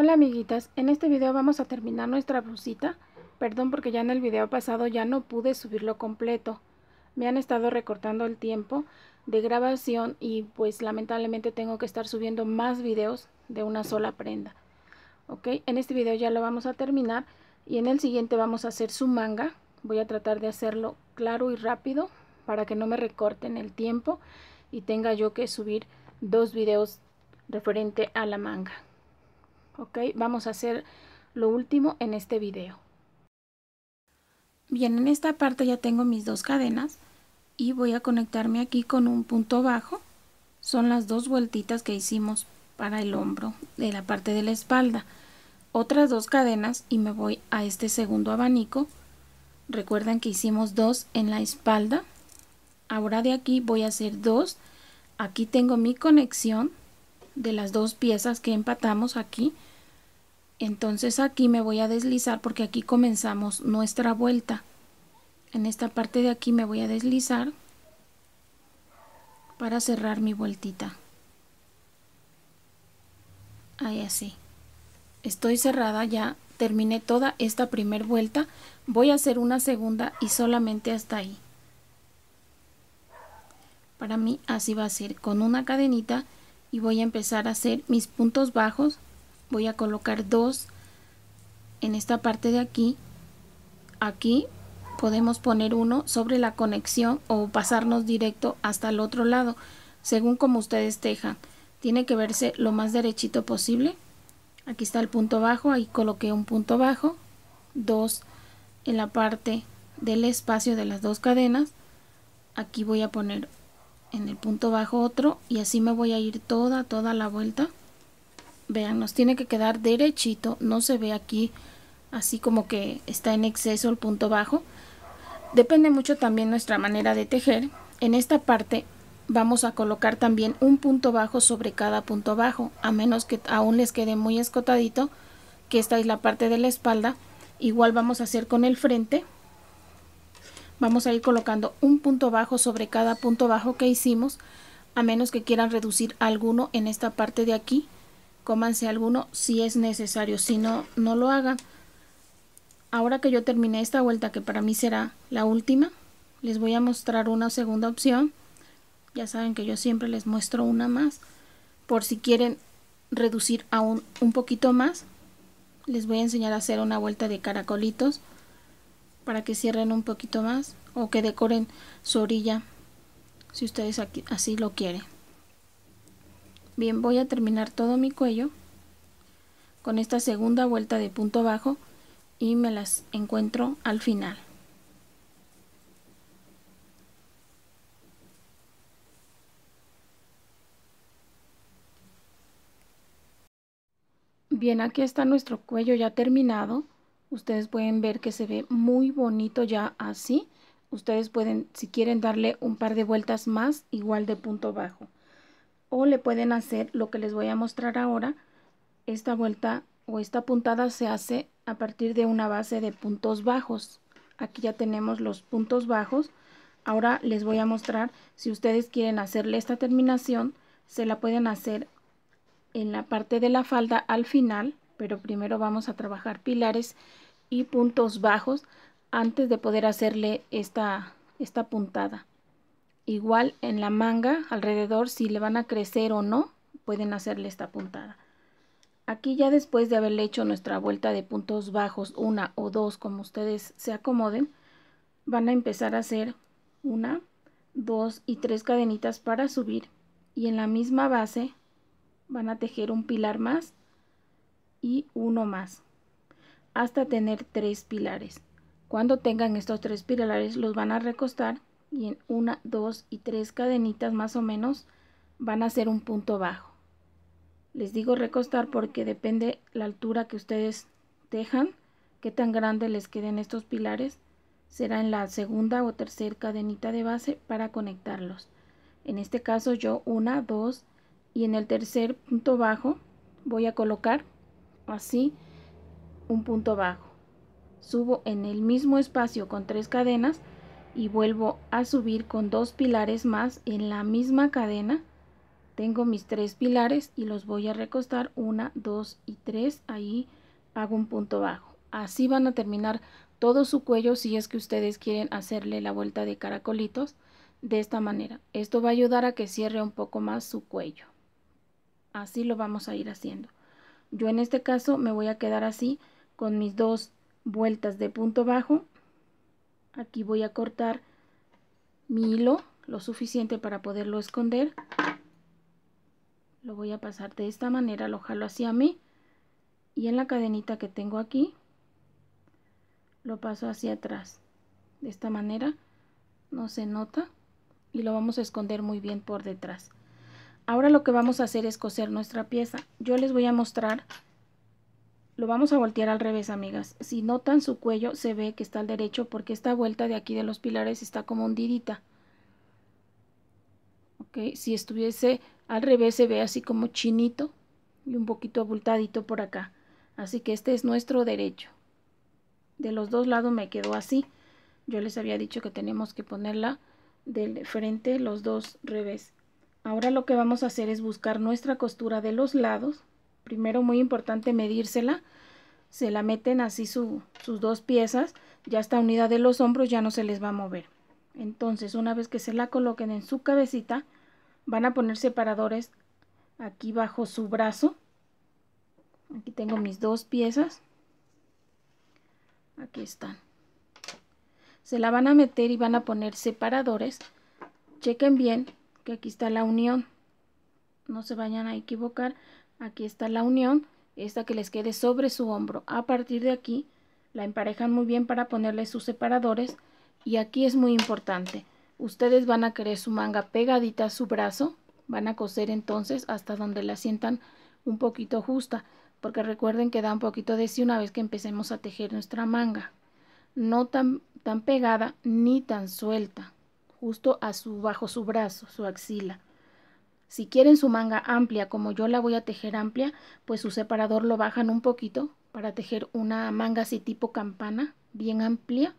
Hola amiguitas, en este video vamos a terminar nuestra blusita. Perdón porque ya en el video pasado ya no pude subirlo completo. Me han estado recortando el tiempo de grabación y pues lamentablemente tengo que estar subiendo más videos de una sola prenda. Ok, en este video ya lo vamos a terminar y en el siguiente vamos a hacer su manga. Voy a tratar de hacerlo claro y rápido para que no me recorten el tiempo y tenga yo que subir dos videos referente a la manga ok vamos a hacer lo último en este video bien en esta parte ya tengo mis dos cadenas y voy a conectarme aquí con un punto bajo son las dos vueltitas que hicimos para el hombro de la parte de la espalda otras dos cadenas y me voy a este segundo abanico recuerden que hicimos dos en la espalda ahora de aquí voy a hacer dos aquí tengo mi conexión de las dos piezas que empatamos aquí entonces aquí me voy a deslizar porque aquí comenzamos nuestra vuelta. En esta parte de aquí me voy a deslizar para cerrar mi vueltita. Ahí así. Estoy cerrada ya, terminé toda esta primer vuelta. Voy a hacer una segunda y solamente hasta ahí. Para mí así va a ser, con una cadenita y voy a empezar a hacer mis puntos bajos voy a colocar dos en esta parte de aquí aquí podemos poner uno sobre la conexión o pasarnos directo hasta el otro lado según como ustedes tejan tiene que verse lo más derechito posible aquí está el punto bajo ahí coloqué un punto bajo dos en la parte del espacio de las dos cadenas aquí voy a poner en el punto bajo otro y así me voy a ir toda toda la vuelta Vean, nos tiene que quedar derechito, no se ve aquí así como que está en exceso el punto bajo. Depende mucho también nuestra manera de tejer. En esta parte vamos a colocar también un punto bajo sobre cada punto bajo, a menos que aún les quede muy escotadito, que esta es la parte de la espalda. Igual vamos a hacer con el frente. Vamos a ir colocando un punto bajo sobre cada punto bajo que hicimos, a menos que quieran reducir alguno en esta parte de aquí cómanse alguno si es necesario, si no, no lo hagan. Ahora que yo terminé esta vuelta, que para mí será la última, les voy a mostrar una segunda opción. Ya saben que yo siempre les muestro una más. Por si quieren reducir aún un poquito más, les voy a enseñar a hacer una vuelta de caracolitos para que cierren un poquito más o que decoren su orilla si ustedes así lo quieren. Bien, voy a terminar todo mi cuello con esta segunda vuelta de punto bajo y me las encuentro al final. Bien, aquí está nuestro cuello ya terminado. Ustedes pueden ver que se ve muy bonito ya así. Ustedes pueden, si quieren, darle un par de vueltas más, igual de punto bajo o le pueden hacer lo que les voy a mostrar ahora. Esta vuelta o esta puntada se hace a partir de una base de puntos bajos. Aquí ya tenemos los puntos bajos. Ahora les voy a mostrar si ustedes quieren hacerle esta terminación, se la pueden hacer en la parte de la falda al final, pero primero vamos a trabajar pilares y puntos bajos antes de poder hacerle esta, esta puntada igual en la manga alrededor si le van a crecer o no pueden hacerle esta puntada aquí ya después de haberle hecho nuestra vuelta de puntos bajos una o dos como ustedes se acomoden van a empezar a hacer una dos y tres cadenitas para subir y en la misma base van a tejer un pilar más y uno más hasta tener tres pilares cuando tengan estos tres pilares los van a recostar y en una, dos y tres cadenitas más o menos van a ser un punto bajo. Les digo recostar porque depende la altura que ustedes dejan, qué tan grande les queden estos pilares, será en la segunda o tercera cadenita de base para conectarlos. En este caso yo una, dos y en el tercer punto bajo voy a colocar así un punto bajo. Subo en el mismo espacio con tres cadenas y vuelvo a subir con dos pilares más en la misma cadena tengo mis tres pilares y los voy a recostar una dos y tres ahí hago un punto bajo así van a terminar todo su cuello si es que ustedes quieren hacerle la vuelta de caracolitos de esta manera esto va a ayudar a que cierre un poco más su cuello así lo vamos a ir haciendo yo en este caso me voy a quedar así con mis dos vueltas de punto bajo Aquí voy a cortar mi hilo lo suficiente para poderlo esconder. Lo voy a pasar de esta manera, lo jalo hacia mí y en la cadenita que tengo aquí lo paso hacia atrás. De esta manera no se nota y lo vamos a esconder muy bien por detrás. Ahora lo que vamos a hacer es coser nuestra pieza. Yo les voy a mostrar lo vamos a voltear al revés, amigas. Si notan su cuello, se ve que está al derecho porque esta vuelta de aquí de los pilares está como hundidita. Si estuviese al revés, se ve así como chinito y un poquito abultadito por acá. Así que este es nuestro derecho. De los dos lados me quedó así. Yo les había dicho que tenemos que ponerla del frente los dos revés. Ahora lo que vamos a hacer es buscar nuestra costura de los lados Primero, muy importante medírsela. Se la meten así sus dos piezas. Ya está unida de los hombros, ya no se les va a mover. Entonces, una vez que se la coloquen en su cabecita, van a poner separadores aquí bajo su brazo. Aquí tengo mis dos piezas. Aquí están. Se la van a meter y van a poner separadores. Chequen bien que aquí está la unión. No se vayan a equivocar aquí está la unión, esta que les quede sobre su hombro. A partir de aquí la emparejan muy bien para ponerle sus separadores y aquí es muy importante. Ustedes van a querer su manga pegadita a su brazo, van a coser entonces hasta donde la sientan un poquito justa, porque recuerden que da un poquito de sí una vez que empecemos a tejer nuestra manga. No tan, tan pegada ni tan suelta, justo a su, bajo su brazo, su axila. Si quieren su manga amplia como yo la voy a tejer amplia, pues su separador lo bajan un poquito para tejer una manga así tipo campana, bien amplia,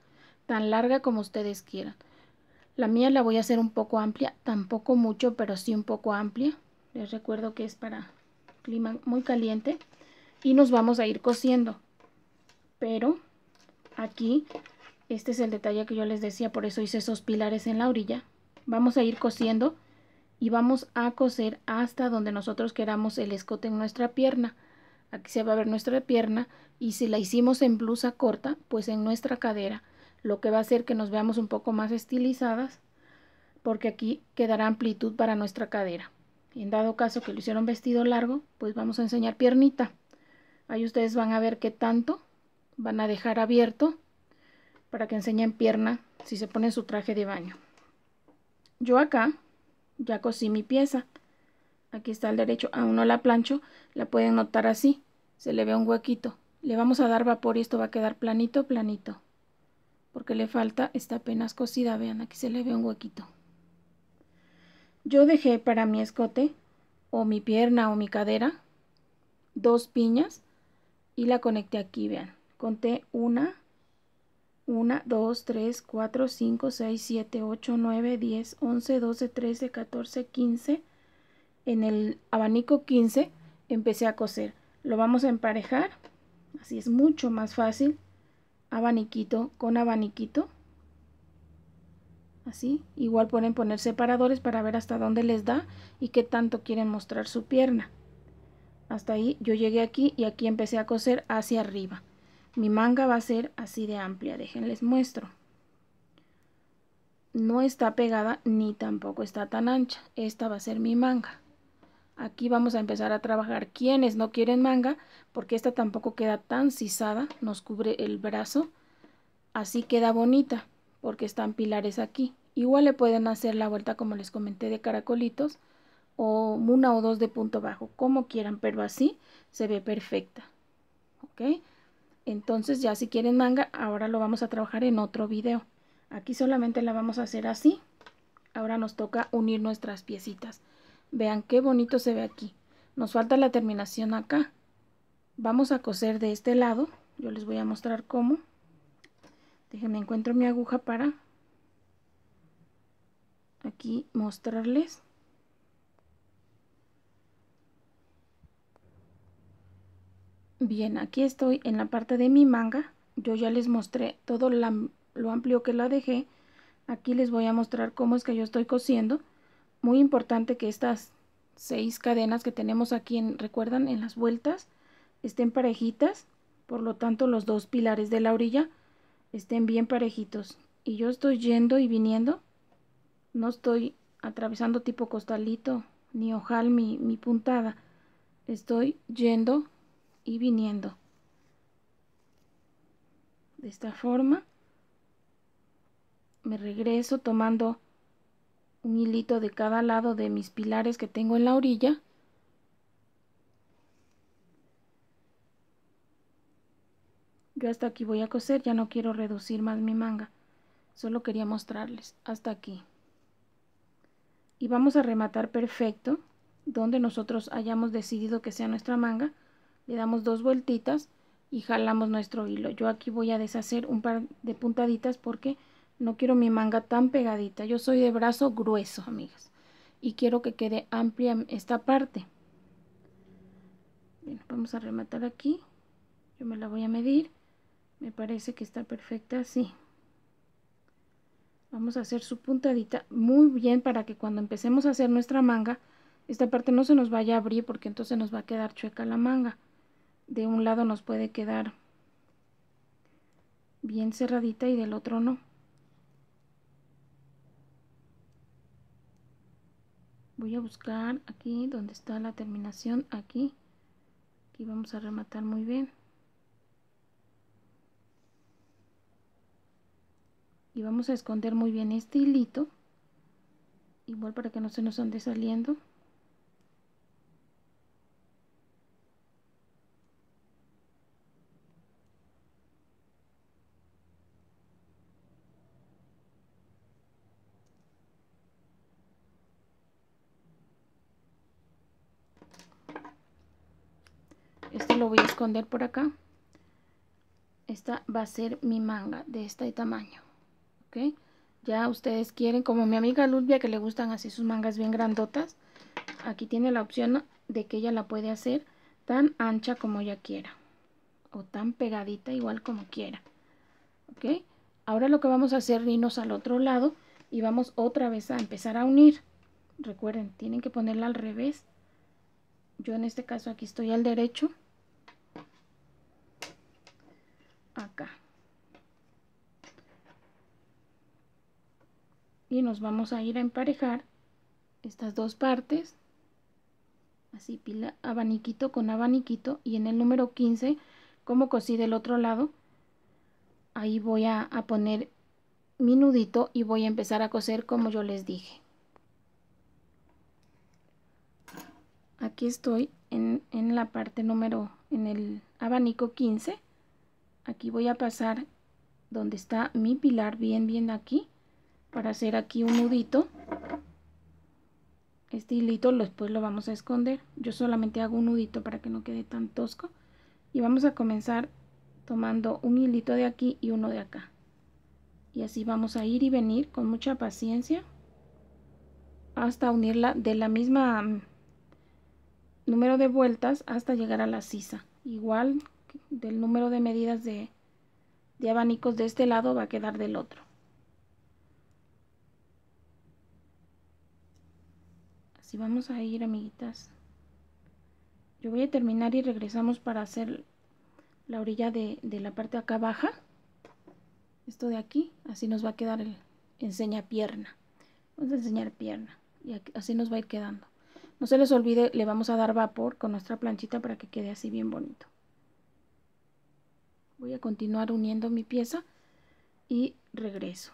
tan larga como ustedes quieran. La mía la voy a hacer un poco amplia, tampoco mucho, pero sí un poco amplia. Les recuerdo que es para clima muy caliente y nos vamos a ir cosiendo. Pero aquí, este es el detalle que yo les decía, por eso hice esos pilares en la orilla. Vamos a ir cosiendo y vamos a coser hasta donde nosotros queramos el escote en nuestra pierna. Aquí se va a ver nuestra pierna y si la hicimos en blusa corta, pues en nuestra cadera, lo que va a hacer que nos veamos un poco más estilizadas porque aquí quedará amplitud para nuestra cadera. En dado caso que lo hicieron vestido largo, pues vamos a enseñar piernita. Ahí ustedes van a ver qué tanto van a dejar abierto para que enseñen pierna si se pone su traje de baño. Yo acá ya cosí mi pieza. Aquí está el derecho, aún no la plancho, la pueden notar así, se le ve un huequito. Le vamos a dar vapor y esto va a quedar planito, planito. Porque le falta, está apenas cosida, vean, aquí se le ve un huequito. Yo dejé para mi escote, o mi pierna o mi cadera, dos piñas y la conecté aquí, vean. Conté una, 1, 2, 3, 4, 5, 6, 7, 8, 9, 10, 11, 12, 13, 14, 15. En el abanico 15 empecé a coser. Lo vamos a emparejar. Así es mucho más fácil. Abaniquito con abaniquito. Así. Igual pueden poner separadores para ver hasta dónde les da y qué tanto quieren mostrar su pierna. Hasta ahí yo llegué aquí y aquí empecé a coser hacia arriba. Mi manga va a ser así de amplia, déjenles muestro. No está pegada ni tampoco está tan ancha. Esta va a ser mi manga. Aquí vamos a empezar a trabajar quienes no quieren manga, porque esta tampoco queda tan sisada, nos cubre el brazo. Así queda bonita, porque están pilares aquí. Igual le pueden hacer la vuelta como les comenté de caracolitos, o una o dos de punto bajo, como quieran, pero así se ve perfecta. ¿Ok? Entonces ya si quieren manga, ahora lo vamos a trabajar en otro video. Aquí solamente la vamos a hacer así. Ahora nos toca unir nuestras piecitas. Vean qué bonito se ve aquí. Nos falta la terminación acá. Vamos a coser de este lado. Yo les voy a mostrar cómo. Déjenme encuentro mi aguja para aquí mostrarles. Bien, aquí estoy en la parte de mi manga. Yo ya les mostré todo lo amplio que la dejé. Aquí les voy a mostrar cómo es que yo estoy cosiendo. Muy importante que estas seis cadenas que tenemos aquí, recuerdan, en las vueltas, estén parejitas. Por lo tanto, los dos pilares de la orilla estén bien parejitos. Y yo estoy yendo y viniendo. No estoy atravesando tipo costalito ni ojal mi, mi puntada. Estoy yendo y viniendo. De esta forma me regreso tomando un hilito de cada lado de mis pilares que tengo en la orilla. Yo hasta aquí voy a coser, ya no quiero reducir más mi manga. Solo quería mostrarles hasta aquí. Y vamos a rematar perfecto donde nosotros hayamos decidido que sea nuestra manga le damos dos vueltitas y jalamos nuestro hilo yo aquí voy a deshacer un par de puntaditas porque no quiero mi manga tan pegadita yo soy de brazo grueso amigas y quiero que quede amplia esta parte Bien, vamos a rematar aquí yo me la voy a medir me parece que está perfecta así vamos a hacer su puntadita muy bien para que cuando empecemos a hacer nuestra manga esta parte no se nos vaya a abrir porque entonces nos va a quedar chueca la manga de un lado nos puede quedar bien cerradita y del otro no. Voy a buscar aquí donde está la terminación, aquí. y vamos a rematar muy bien. Y vamos a esconder muy bien este hilito. Igual para que no se nos ande saliendo. por acá. Esta va a ser mi manga de este tamaño. ¿Ok? Ya ustedes quieren, como mi amiga Ludvia que le gustan así sus mangas bien grandotas. Aquí tiene la opción de que ella la puede hacer tan ancha como ella quiera. O tan pegadita igual como quiera. ¿Ok? Ahora lo que vamos a hacer, irnos al otro lado y vamos otra vez a empezar a unir. Recuerden, tienen que ponerla al revés. Yo en este caso aquí estoy al derecho. acá y nos vamos a ir a emparejar estas dos partes así pila abaniquito con abaniquito y en el número 15 como cosí del otro lado ahí voy a, poner mi nudito y voy a empezar a coser como yo les dije aquí estoy en, en la parte número en el abanico 15 aquí voy a pasar donde está mi pilar bien bien aquí para hacer aquí un nudito este hilito después lo vamos a esconder yo solamente hago un nudito para que no quede tan tosco y vamos a comenzar tomando un hilito de aquí y uno de acá y así vamos a ir y venir con mucha paciencia hasta unirla de la misma mm, número de vueltas hasta llegar a la sisa igual del número de medidas de, de abanicos de este lado va a quedar del otro. Así vamos a ir, amiguitas. Yo voy a terminar y regresamos para hacer la orilla de, la parte acá baja. Esto de aquí, así nos va a quedar el enseña pierna. Vamos a enseñar pierna y así nos va a ir quedando. No se les olvide, le vamos a dar vapor con nuestra planchita para que quede así bien bonito voy a continuar uniendo mi pieza y regreso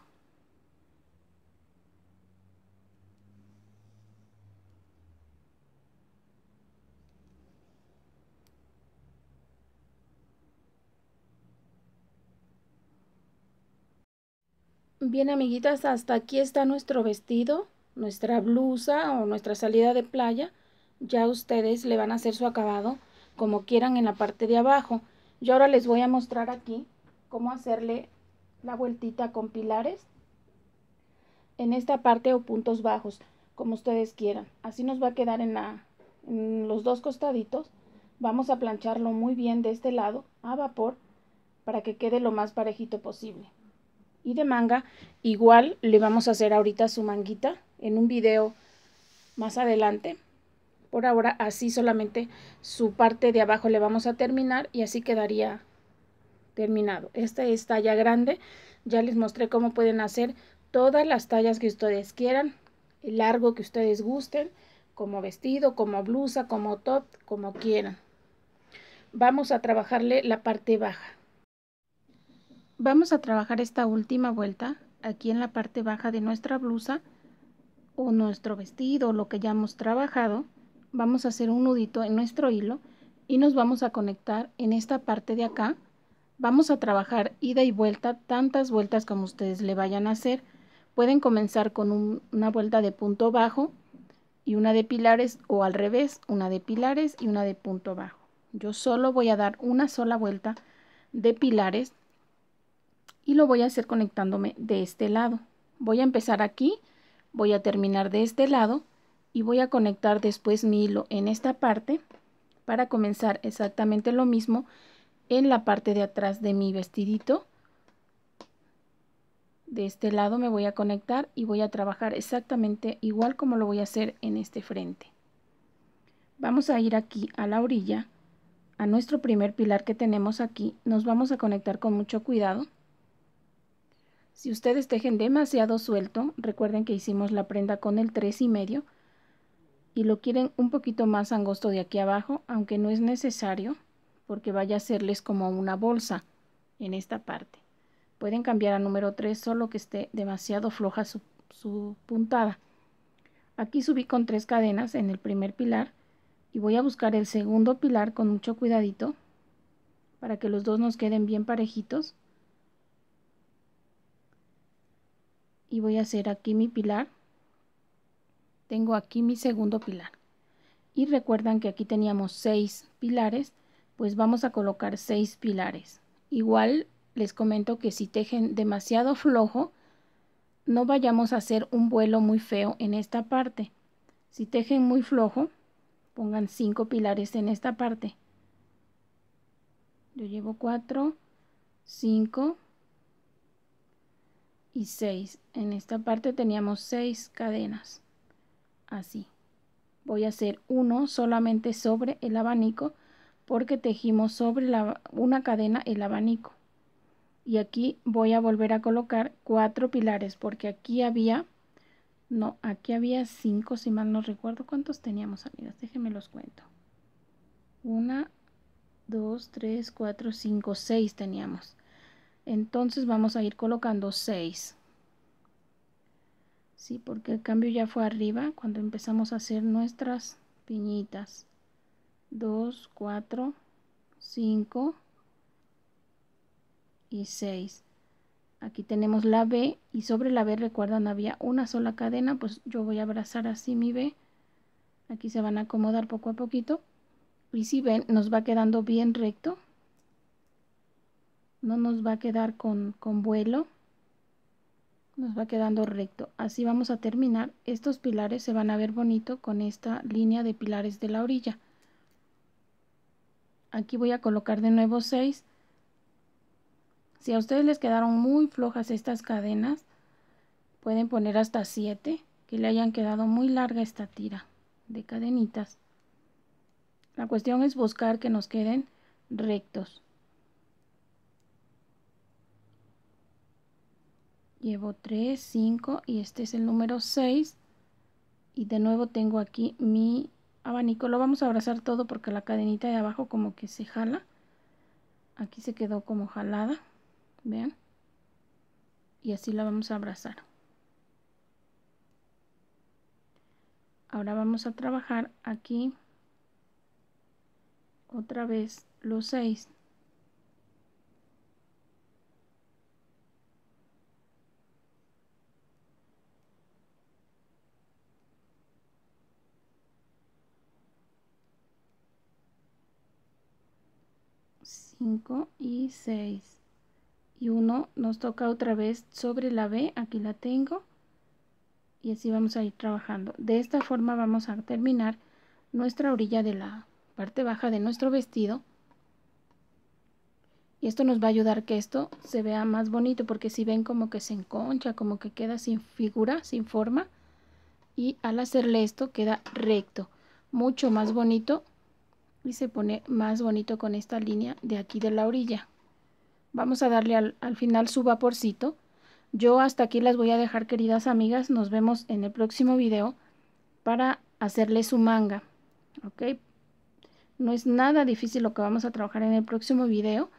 Bien amiguitas, hasta aquí está nuestro vestido, nuestra blusa o nuestra salida de playa. Ya ustedes le van a hacer su acabado como quieran en la parte de abajo y ahora les voy a mostrar aquí cómo hacerle la vueltita con pilares en esta parte o puntos bajos, como ustedes quieran. Así nos va a quedar en, en los dos costaditos. Vamos a plancharlo muy bien de este lado a vapor para que quede lo más parejito posible. Y de manga, igual le vamos a hacer ahorita su manguita en un video más adelante por ahora así solamente su parte de abajo le vamos a terminar y así quedaría terminado. Esta es talla grande. Ya les mostré cómo pueden hacer todas las tallas que ustedes quieran, el largo que ustedes gusten, como vestido, como blusa, como top, como quieran. Vamos a trabajarle la parte baja. Vamos a trabajar esta última vuelta aquí en la parte baja de nuestra blusa o nuestro vestido, lo que ya hemos trabajado vamos a hacer un nudito en nuestro hilo y nos vamos a conectar en esta parte de acá. Vamos a trabajar ida y vuelta, tantas vueltas como ustedes le vayan a hacer. Pueden comenzar con una vuelta de punto bajo y una de pilares o al revés, una de pilares y una de punto bajo. Yo solo voy a dar una sola vuelta de pilares y lo voy a hacer conectándome de este lado. Voy a empezar aquí, voy a terminar de este lado y voy a conectar después mi hilo en esta parte para comenzar exactamente lo mismo en la parte de atrás de mi vestidito de este lado me voy a conectar y voy a trabajar exactamente igual como lo voy a hacer en este frente vamos a ir aquí a la orilla a nuestro primer pilar que tenemos aquí nos vamos a conectar con mucho cuidado si ustedes tejen demasiado suelto recuerden que hicimos la prenda con el tres y medio y lo quieren un poquito más angosto de aquí abajo, aunque no es necesario porque vaya a hacerles como una bolsa en esta parte. Pueden cambiar a número 3 solo que esté demasiado floja su, su puntada. Aquí subí con tres cadenas en el primer pilar y voy a buscar el segundo pilar con mucho cuidadito para que los dos nos queden bien parejitos. Y voy a hacer aquí mi pilar tengo aquí mi segundo pilar. Y recuerdan que aquí teníamos seis pilares, pues vamos a colocar seis pilares. Igual les comento que si tejen demasiado flojo, no vayamos a hacer un vuelo muy feo en esta parte. Si tejen muy flojo, pongan cinco pilares en esta parte. Yo llevo 4, 5 y 6. En esta parte teníamos seis cadenas así. Voy a hacer uno solamente sobre el abanico porque tejimos sobre la, una cadena el abanico. Y aquí voy a volver a colocar cuatro pilares porque aquí había, no, aquí había cinco si mal no recuerdo. ¿Cuántos teníamos amigas? Déjenme los cuento. Una, dos, tres, cuatro, cinco, seis teníamos. Entonces vamos a ir colocando seis. ¿sí? Porque el cambio ya fue arriba cuando empezamos a hacer nuestras piñitas. 2, 4, 5 y 6. Aquí tenemos la B y sobre la B recuerdan había una sola cadena, pues yo voy a abrazar así mi B. Aquí se van a acomodar poco a poquito. Y si ven, nos va quedando bien recto. No nos va a quedar con, con vuelo nos va quedando recto así vamos a terminar estos pilares se van a ver bonito con esta línea de pilares de la orilla aquí voy a colocar de nuevo 6 si a ustedes les quedaron muy flojas estas cadenas pueden poner hasta 7 que le hayan quedado muy larga esta tira de cadenitas la cuestión es buscar que nos queden rectos Llevo 3, 5 y este es el número 6. Y de nuevo tengo aquí mi abanico. Lo vamos a abrazar todo porque la cadenita de abajo como que se jala. Aquí se quedó como jalada. Vean. Y así la vamos a abrazar. Ahora vamos a trabajar aquí otra vez los 6 5 y 6 y 1 nos toca otra vez sobre la B, aquí la tengo y así vamos a ir trabajando. De esta forma vamos a terminar nuestra orilla de la parte baja de nuestro vestido y esto nos va a ayudar que esto se vea más bonito porque si ven como que se enconcha, como que queda sin figura, sin forma y al hacerle esto queda recto, mucho más bonito y se pone más bonito con esta línea de aquí de la orilla vamos a darle al, final su vaporcito yo hasta aquí las voy a dejar queridas amigas nos vemos en el próximo video para hacerle su manga ok no es nada difícil lo que vamos a trabajar en el próximo video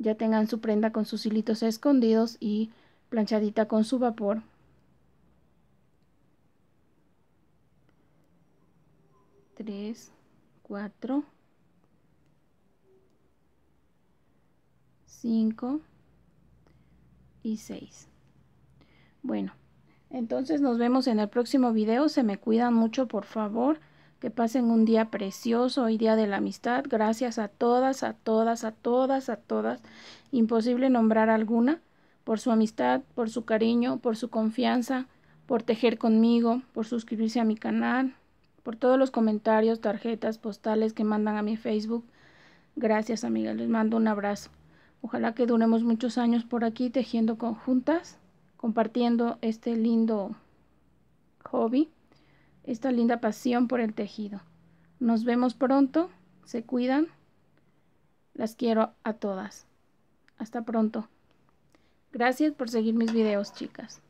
ya tengan su prenda con sus hilitos escondidos y planchadita con su vapor tres 4, 5 y 6. Bueno, entonces nos vemos en el próximo video. Se me cuidan mucho, por favor. Que pasen un día precioso hoy día de la amistad. Gracias a todas, a todas, a todas, a todas. Imposible nombrar alguna. Por su amistad, por su cariño, por su confianza, por tejer conmigo, por suscribirse a mi canal, por todos los comentarios, tarjetas, postales que mandan a mi Facebook. Gracias, amigas. Les mando un abrazo. Ojalá que duremos muchos años por aquí tejiendo conjuntas, compartiendo este lindo hobby, esta linda pasión por el tejido. Nos vemos pronto. Se cuidan. Las quiero a todas. Hasta pronto. Gracias por seguir mis videos, chicas.